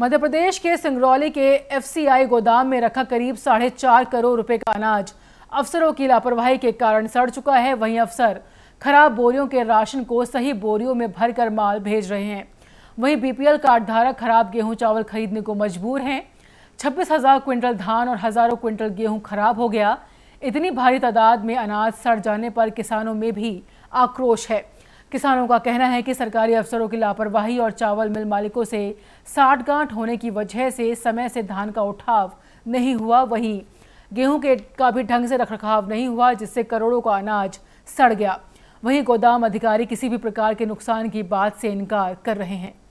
मध्य प्रदेश के सिंगरौली के एफसीआई गोदाम में रखा करीब साढ़े चार करोड़ रुपए का अनाज अफसरों की लापरवाही के कारण सड़ चुका है वहीं अफसर खराब बोरियों के राशन को सही बोरियों में भरकर माल भेज रहे हैं वहीं बीपीएल कार्ड धारक खराब गेहूं चावल खरीदने को मजबूर हैं छब्बीस हजार क्विंटल धान और हजारों क्विंटल गेहूं खराब हो गया इतनी भारी तादाद में अनाज सड़ जाने पर किसानों में भी आक्रोश है किसानों का कहना है कि सरकारी अफसरों की लापरवाही और चावल मिल मालिकों से साठगांठ होने की वजह से समय से धान का उठाव नहीं हुआ वहीं गेहूं के का भी ढंग से रखरखाव नहीं हुआ जिससे करोड़ों का अनाज सड़ गया वहीं गोदाम अधिकारी किसी भी प्रकार के नुकसान की बात से इनकार कर रहे हैं